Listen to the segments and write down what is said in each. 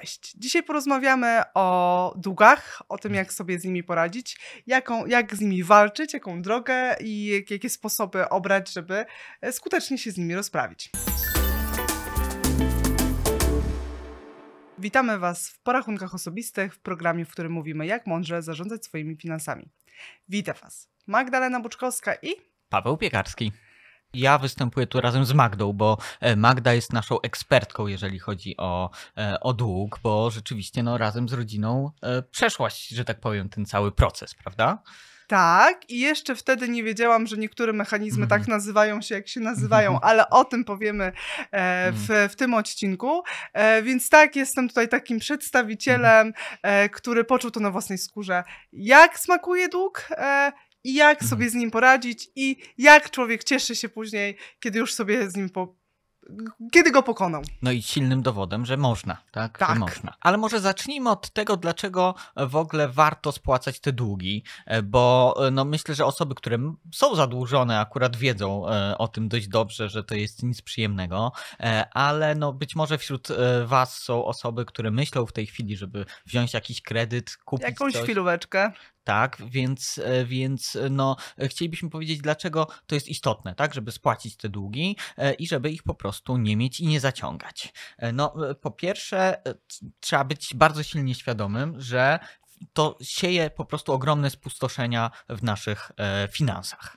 Cześć. Dzisiaj porozmawiamy o długach, o tym, jak sobie z nimi poradzić, jaką, jak z nimi walczyć, jaką drogę i jakie sposoby obrać, żeby e, skutecznie się z nimi rozprawić. Witamy Was w porachunkach osobistych, w programie, w którym mówimy, jak mądrze zarządzać swoimi finansami. Witam Was. Magdalena Buczkowska i Paweł Piekarski. Ja występuję tu razem z Magdą, bo e, Magda jest naszą ekspertką, jeżeli chodzi o, e, o dług, bo rzeczywiście no, razem z rodziną e, przeszłaś, że tak powiem, ten cały proces, prawda? Tak, i jeszcze wtedy nie wiedziałam, że niektóre mechanizmy mm. tak mhm. nazywają się, jak się mhm. nazywają, ale o tym powiemy mhm. w, w tym odcinku. więc tak, jestem tutaj takim przedstawicielem, który poczuł to na własnej skórze. Jak smakuje dług? i jak mhm. sobie z nim poradzić i jak człowiek cieszy się później, kiedy już sobie z nim po... kiedy go pokonał. No i silnym dowodem, że można, tak? tak. Że można. Ale może zacznijmy od tego, dlaczego w ogóle warto spłacać te długi, e, bo e, no myślę, że osoby, które są zadłużone, akurat wiedzą e, o tym dość dobrze, że to jest nic przyjemnego, ale no być może wśród was są osoby, które myślą w tej chwili, żeby wziąć jakiś kredyt, kupić Jakąś coś. chwilóweczkę tak? Więc, e, więc e, no, e, chcielibyśmy powiedzieć, dlaczego to jest istotne, tak? Żeby spłacić te długi i żeby ich po prostu nie mieć i nie zaciągać. No, po pierwsze, trzeba być bardzo silnie świadomym, że to sieje po prostu ogromne spustoszenia w naszych finansach.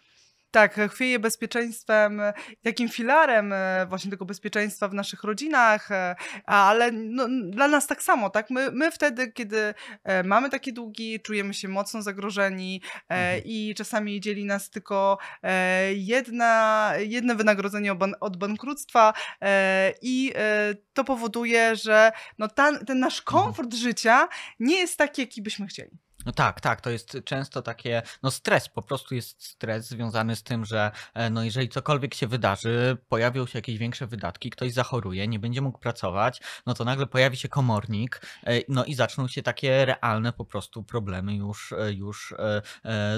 Tak, chwieje bezpieczeństwem, takim filarem e, właśnie tego bezpieczeństwa w naszych rodzinach, e, ale no, dla nas tak samo, tak? My, my wtedy, kiedy e, mamy takie długi, czujemy się mocno zagrożeni mhm. i czasami dzieli nas tylko jedna, jedno wynagrodzenie od bankructwa i to powoduje, że no, ta, ten nasz mhm. komfort mhm. życia nie jest taki, jaki byśmy chcieli. No tak, tak, to jest często takie, no stres, po prostu jest stres związany z tym, że e, no jeżeli cokolwiek się wydarzy, pojawią się jakieś większe wydatki, ktoś zachoruje, nie będzie mógł pracować, no to nagle pojawi się komornik, e, no i zaczną się takie realne po prostu problemy już, e, już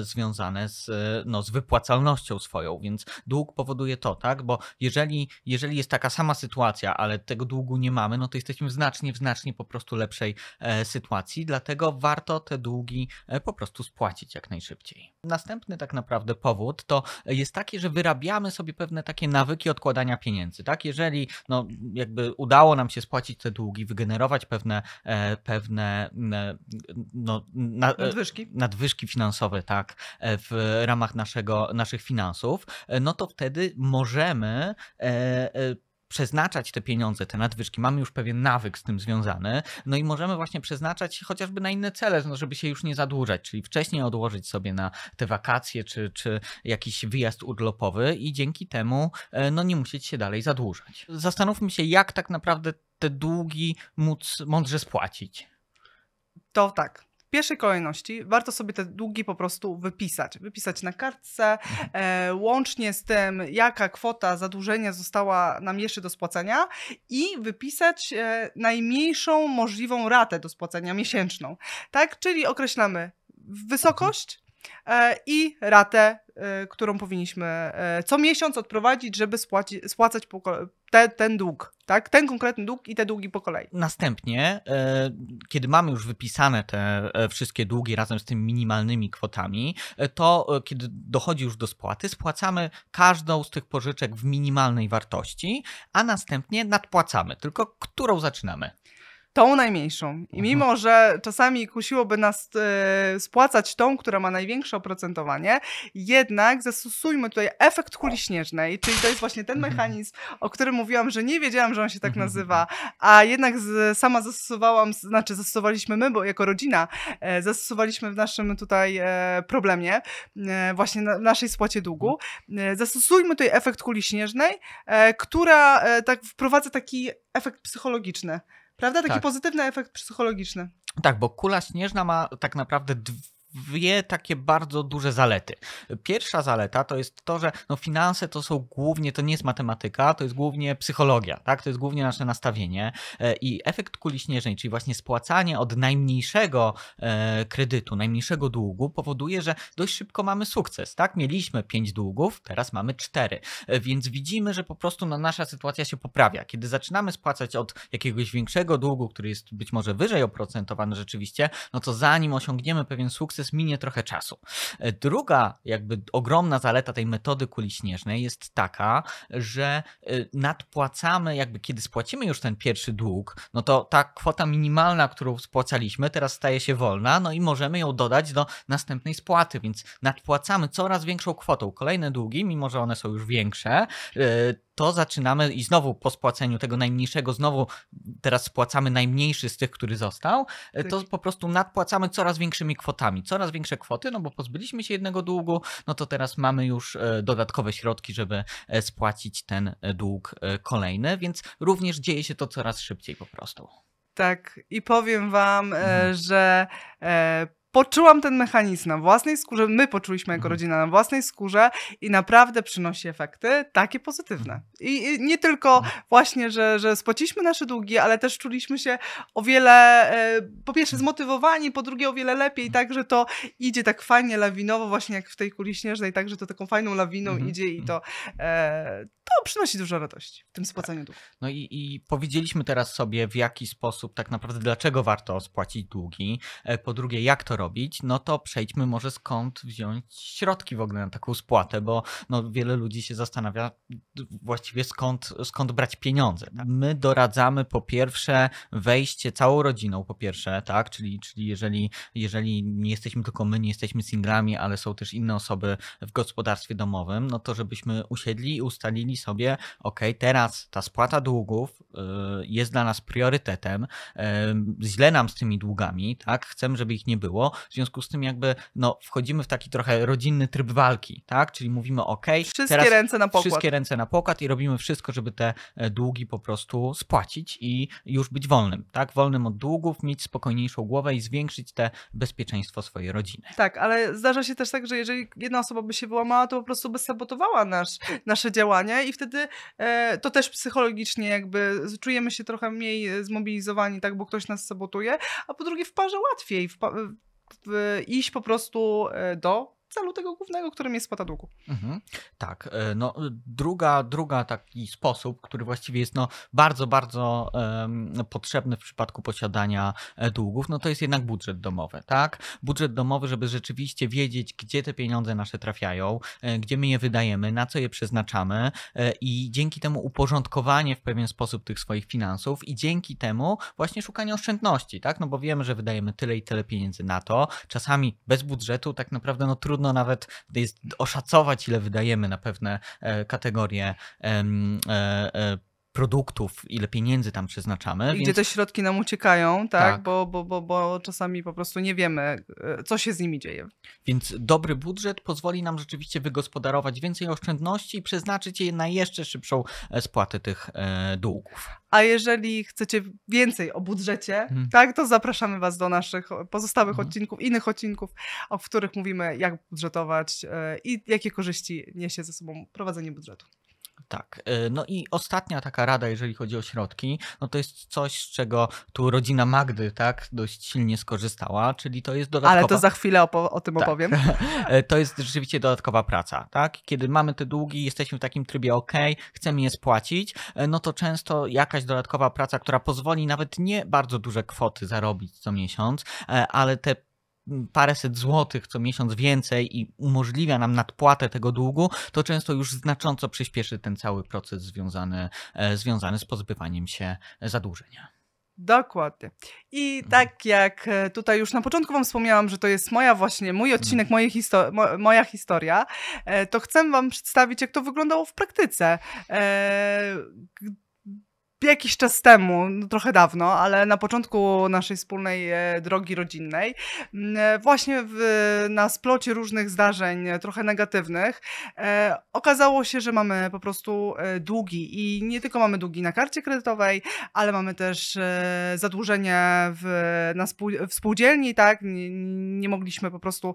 związane z, no, z wypłacalnością swoją, więc dług powoduje to, tak, bo jeżeli, jeżeli jest taka sama sytuacja, ale tego długu nie mamy, no to jesteśmy w znacznie, w znacznie po prostu lepszej sytuacji, dlatego warto te długi mogli e, po prostu spłacić jak najszybciej. Następny tak naprawdę powód to jest taki, że wyrabiamy sobie pewne takie nawyki odkładania pieniędzy. Tak? Jeżeli no, jakby udało nam się spłacić te długi, wygenerować pewne, e, pewne e, no, nadwyżki. nadwyżki finansowe tak, w ramach naszego, naszych finansów, no to wtedy możemy przeznaczać te pieniądze, te nadwyżki. Mamy już pewien nawyk z tym związany, no i możemy właśnie przeznaczać chociażby na inne cele, no żeby się już nie zadłużać, czyli wcześniej odłożyć sobie na te wakacje czy, czy jakiś wyjazd urlopowy i dzięki temu e, no nie musieć się dalej zadłużać. Zastanówmy się, jak tak naprawdę te długi móc mądrze spłacić. To tak, pierwszej kolejności warto sobie te długi po prostu wypisać. Wypisać na kartce, mhm. e, łącznie z tym, jaka kwota zadłużenia została nam jeszcze do spłacenia i wypisać e, najmniejszą możliwą ratę do spłacenia miesięczną. Tak, czyli określamy wysokość, E, i ratę, e, którą powinniśmy e, co miesiąc odprowadzić, żeby spłaci, spłacać te, ten dług. Tak? Ten konkretny dług i te długi po kolei. Następnie, kiedy mamy już wypisane te wszystkie długi razem z tymi minimalnymi kwotami, to kiedy dochodzi już do spłaty, spłacamy każdą z tych pożyczek w minimalnej wartości, a następnie nadpłacamy. Tylko którą zaczynamy? tą najmniejszą. I mhm. mimo, że czasami kusiłoby nas e, spłacać tą, która ma największe oprocentowanie, jednak zastosujmy tutaj efekt kuli śnieżnej, czyli to jest właśnie ten mhm. mechanizm, o którym mówiłam, że nie wiedziałam, że on się tak mhm, nazywa, a jednak sama zastosowałam, znaczy zastosowaliśmy my, bo jako rodzina e, zastosowaliśmy w naszym tutaj e, problemie, właśnie w naszej spłacie długu. zastosujmy tutaj efekt kuli śnieżnej, która tak wprowadza taki efekt psychologiczny. Prawda? Taki tak. pozytywny efekt psychologiczny. Tak, bo kula śnieżna ma tak naprawdę dwie takie bardzo duże zalety. Pierwsza zaleta to jest to, że no finanse to są głównie, to nie jest matematyka, to jest głównie psychologia, tak? to jest głównie nasze nastawienie e, i efekt kuli śnieżnej, czyli właśnie spłacanie od najmniejszego e, kredytu, najmniejszego długu powoduje, że dość szybko mamy sukces. Tak? Mieliśmy pięć długów, teraz mamy cztery, e, więc widzimy, że po prostu no, nasza sytuacja się poprawia. Kiedy zaczynamy spłacać od jakiegoś większego długu, który jest być może wyżej oprocentowany rzeczywiście, no to zanim osiągniemy pewien sukces, minie trochę czasu. E, druga jakby ogromna zaleta tej metody kuli śnieżnej jest taka, że e, nadpłacamy, jakby kiedy spłacimy już ten pierwszy dług, no to ta kwota minimalna, którą spłacaliśmy, teraz staje się wolna, no i możemy ją dodać do następnej spłaty, więc nadpłacamy coraz większą kwotą. Kolejne długi, mimo że one są już większe, e, to zaczynamy i znowu po spłaceniu tego najmniejszego, znowu teraz spłacamy najmniejszy z tych, który został, e, to tak. po prostu nadpłacamy coraz większymi kwotami. Coraz większe kwoty, no bo pozbyliśmy się jednego długu, no to teraz mamy już e, dodatkowe środki, żeby e, spłacić ten dług kolejny, więc również dzieje się to coraz szybciej po prostu. Tak, i powiem Wam, mhm. że poczułam ten mechanizm na własnej skórze, my poczuliśmy jako mhm. rodzina na własnej skórze i naprawdę przynosi efekty takie pozytywne. I, nie tylko mhm. właśnie, że, że spłaciliśmy nasze długi, ale też czuliśmy się o wiele, e, po pierwsze mhm. zmotywowani, po drugie o wiele lepiej, tak, że to idzie tak fajnie lawinowo, właśnie jak w tej kuli śnieżnej, tak, że to taką fajną lawiną idzie i to, e, to przynosi dużo radości w tym spłacaniu tak. długów. No i, i powiedzieliśmy teraz sobie, w jaki sposób tak naprawdę, dlaczego warto spłacić długi, e, po drugie, jak to robić, zrobić, no to przejdźmy może skąd wziąć środki w ogóle na taką spłatę, bo no, wiele ludzi się zastanawia właściwie skąd, skąd brać pieniądze. Tak? My doradzamy po pierwsze wejście całą rodziną, po pierwsze, tak, czyli, czyli jeżeli, jeżeli nie jesteśmy tylko my, nie jesteśmy singlami, ale są też inne osoby w gospodarstwie domowym, no to żebyśmy usiedli i ustalili sobie, ok, teraz ta spłata długów y, jest dla nas priorytetem, y, źle nam z tymi długami, tak, chcemy, żeby ich nie było, w związku z tym jakby no, wchodzimy w taki trochę rodzinny tryb walki, tak? Czyli mówimy OK, wszystkie teraz ręce na pokład. Wszystkie ręce na pokład i robimy wszystko, żeby te e, długi po prostu spłacić i już być wolnym, tak? Wolnym od długów, mieć spokojniejszą głowę i zwiększyć te bezpieczeństwo swojej rodziny. Tak, ale zdarza się też tak, że jeżeli jedna osoba by się wyłamała, to po prostu by sabotowała nasz, nasze działanie i wtedy e, to też psychologicznie jakby czujemy się trochę mniej zmobilizowani, tak, bo ktoś nas sabotuje, a po drugie w parze łatwiej. W pa iść po prostu e, do celu tego głównego, którym jest spłata długu. Mhm. Tak, e, no druga, druga taki sposób, który właściwie jest no, bardzo, bardzo um, potrzebny w przypadku posiadania e, długów, no to jest jednak budżet domowy, tak? Budżet domowy, żeby rzeczywiście wiedzieć, gdzie te pieniądze nasze trafiają, e, gdzie my je wydajemy, na co je przeznaczamy i dzięki temu uporządkowanie w pewien sposób tych swoich finansów i dzięki temu właśnie szukanie oszczędności, tak? No bo wiemy, że wydajemy tyle i tyle pieniędzy na to, czasami bez budżetu tak naprawdę no trudno trudno nawet jest oszacować, ile wydajemy na pewne e, kategorie e, e, produktów, ile pieniędzy tam przeznaczamy. I więc... gdzie te środki nam uciekają, tak? tak? Bo, bo, bo, bo czasami po prostu nie wiemy, e, co się z nimi dzieje. Więc dobry budżet pozwoli nam rzeczywiście wygospodarować więcej oszczędności i przeznaczyć je na jeszcze szybszą e, spłatę tych e, długów. A jeżeli chcecie więcej o budżecie, hmm. tak, to zapraszamy Was do naszych pozostałych hmm. odcinków, innych odcinków, o których mówimy, jak budżetować i jakie korzyści niesie ze sobą prowadzenie budżetu. Tak. Y, no i ostatnia taka rada, jeżeli chodzi o środki, no to jest coś, z czego tu rodzina Magdy tak dość silnie skorzystała, czyli to jest dodatkowa... Ale to za chwilę opo- o tym tak. opowiem. E, to jest rzeczywiście dodatkowa praca, tak? Kiedy mamy te długi, jesteśmy w takim trybie OK, chcemy je spłacić, e, no to często jakaś dodatkowa praca, która pozwoli nawet nie bardzo duże kwoty zarobić co miesiąc, e, ale te paręset złotych co miesiąc więcej i umożliwia nam nadpłatę tego długu, to często już znacząco przyspieszy ten cały proces związany, e, związany z pozbywaniem się zadłużenia. Dokładnie. I mhm. tak jak e, tutaj już na początku Wam wspomniałam, że to jest moja właśnie, mój mhm. odcinek, moje histo mo moja historia, e, to chcę Wam przedstawić, jak to wyglądało w praktyce jakiś czas temu, no trochę dawno, ale na początku naszej wspólnej e, drogi rodzinnej, e, właśnie w, na splocie różnych zdarzeń, e, trochę negatywnych, okazało się, że mamy po prostu długi i nie tylko mamy długi na karcie kredytowej, ale mamy też zadłużenie w, na spół, w spółdzielni, tak? Nie, nie mogliśmy po prostu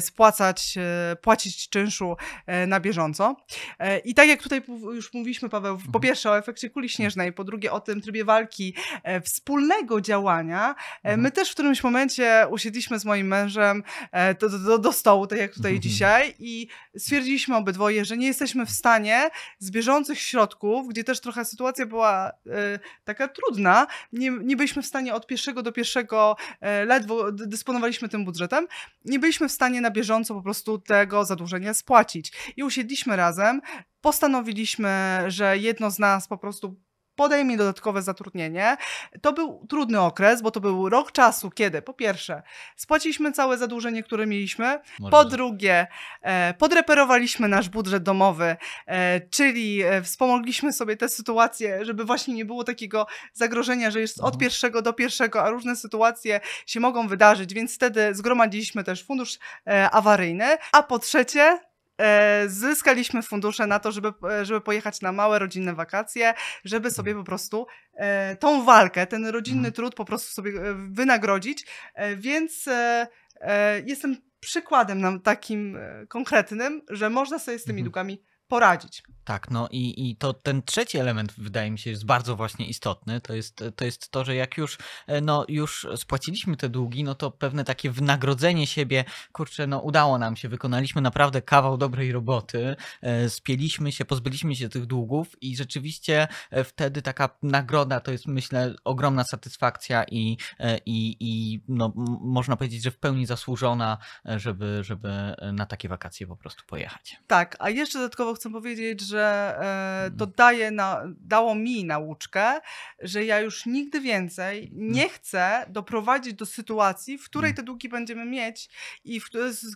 spłacać, płacić czynszu na bieżąco. I tak jak tutaj już mówiliśmy, Paweł, po mhm. pierwsze o efekcie kuli śnieżnej, po drugie o tym trybie walki e, wspólnego działania. E, mhm. My też w którymś momencie usiedliśmy z moim mężem e, do, do, do stołu, tak jak tutaj mhm. dzisiaj, i stwierdziliśmy obydwoje, że nie jesteśmy w stanie z bieżących środków, gdzie też trochę sytuacja była taka trudna, nie, nie byliśmy w stanie od pierwszego do pierwszego, ledwo dysponowaliśmy tym budżetem, nie byliśmy w stanie na bieżąco po prostu tego zadłużenia spłacić. I usiedliśmy razem, postanowiliśmy, że jedno z nas po prostu podejmij dodatkowe zatrudnienie. To był trudny okres, bo to był rok czasu, kiedy po pierwsze spłaciliśmy całe zadłużenie, które mieliśmy, Może po drugie e, podreperowaliśmy nasz budżet domowy, e, czyli e, wspomogliśmy sobie tę sytuację, żeby właśnie nie było takiego zagrożenia, że jest od mhm. pierwszego do pierwszego, a różne sytuacje się mogą wydarzyć, więc wtedy zgromadziliśmy też fundusz e, awaryjny, a po trzecie E, zyskaliśmy fundusze na to, żeby, e, żeby pojechać na małe rodzinne wakacje, żeby sobie mhm. po prostu e, tą walkę, ten rodzinny mhm. trud po prostu sobie wynagrodzić. Więc jestem przykładem nam takim konkretnym, że można sobie z tymi mhm. długami poradzić. Tak, no i, i to ten trzeci element wydaje mi się jest bardzo właśnie istotny. To jest, to jest to, że jak już, e, no, już spłaciliśmy te długi, no to pewne takie wynagrodzenie siebie, kurczę, no udało nam się, wykonaliśmy naprawdę kawał dobrej roboty, e, spieliśmy się, pozbyliśmy się tych długów i rzeczywiście e, wtedy taka nagroda to jest myślę ogromna satysfakcja i, i, i no, można powiedzieć, że w pełni zasłużona, żeby, żeby na takie wakacje po prostu pojechać. Tak, a jeszcze dodatkowo chcę chcę powiedzieć, że e, to mhm. daje na, dało mi nauczkę, że ja już nigdy więcej mhm. nie chcę doprowadzić do sytuacji, w której mhm. te długi będziemy mieć i w,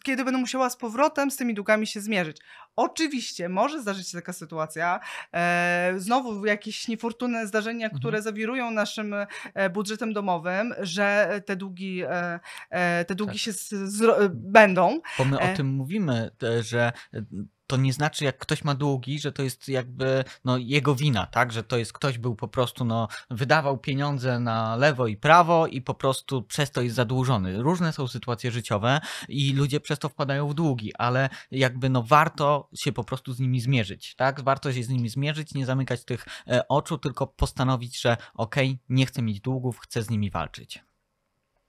kiedy będę musiała z powrotem z tymi długami się zmierzyć. Oczywiście może zdarzyć się taka sytuacja, e, znowu jakieś niefortunne zdarzenia, które zawirują naszym e, budżetem domowym, że te długi, te długi tak. się z, z, będą. Bo my o tym mówimy, że to nie znaczy, jak ktoś ma długi, że to jest jakby no, jego wina, tak? Że to jest ktoś był po prostu, no, wydawał pieniądze na lewo i prawo i po prostu przez to jest zadłużony. Różne są sytuacje życiowe i ludzie przez to wpadają w długi, ale jakby no warto się po prostu z nimi zmierzyć, tak? Warto się z nimi zmierzyć, nie zamykać tych e, oczu, tylko postanowić, że okej, okay, nie chcę mieć długów, chcę z nimi walczyć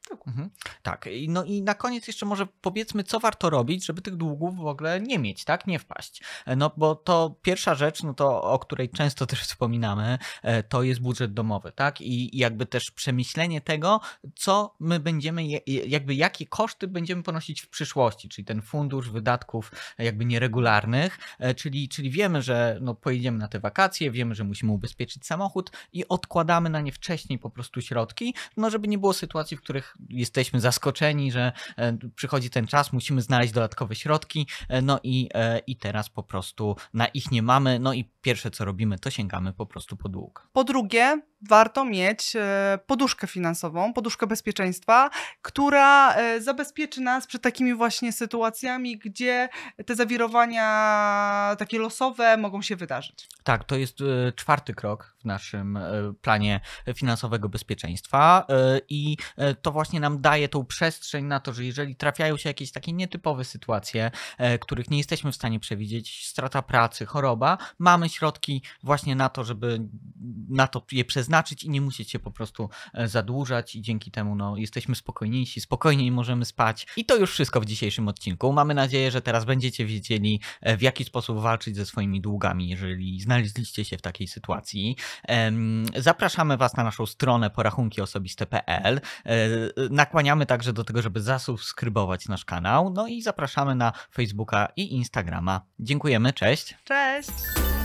roku. Mhm. Tak, no i na koniec jeszcze może powiedzmy, co warto robić, żeby tych długów w ogóle nie mieć, tak, nie wpaść. E, no bo to pierwsza rzecz, no to o której często też wspominamy, e, to jest budżet domowy, tak, i jakby też przemyślenie tego, co my będziemy, jakby jakie koszty będziemy ponosić w przyszłości, czyli ten fundusz wydatków e, jakby nieregularnych, czyli, czyli wiemy, że no pojedziemy na te wakacje, wiemy, że musimy ubezpieczyć samochód i odkładamy na nie wcześniej po prostu środki, no żeby nie było sytuacji, w których jesteśmy zaskoczeni, że e, przychodzi ten czas, musimy znaleźć dodatkowe środki, e, no i, e, i teraz po prostu na ich nie mamy, no i pierwsze co robimy, to sięgamy po prostu po dług. Po drugie, warto mieć e, poduszkę finansową, poduszkę bezpieczeństwa, która e, zabezpieczy nas przed takimi właśnie sytuacjami, gdzie te zawirowania takie losowe mogą się wydarzyć. Tak, to jest e, czwarty krok w naszym planie finansowego bezpieczeństwa i to właśnie nam daje tą przestrzeń na to, że jeżeli trafiają się jakieś takie nietypowe sytuacje, których nie jesteśmy w stanie przewidzieć, strata pracy, choroba, mamy środki właśnie na to, żeby na to je przeznaczyć i nie musieć się po prostu e, zadłużać i dzięki temu no, jesteśmy spokojniejsi, spokojniej możemy spać. I to już wszystko w dzisiejszym odcinku. Mamy nadzieję, że teraz będziecie wiedzieli e, w jaki sposób walczyć ze swoimi długami, jeżeli znaleźliście się w takiej sytuacji. Zapraszamy Was na naszą stronę porachunkiosobiste.pl. E, nakłaniamy także do tego, żeby zasubskrybować nasz kanał. No i zapraszamy na Facebooka i Instagrama. Dziękujemy, cześć. Cześć.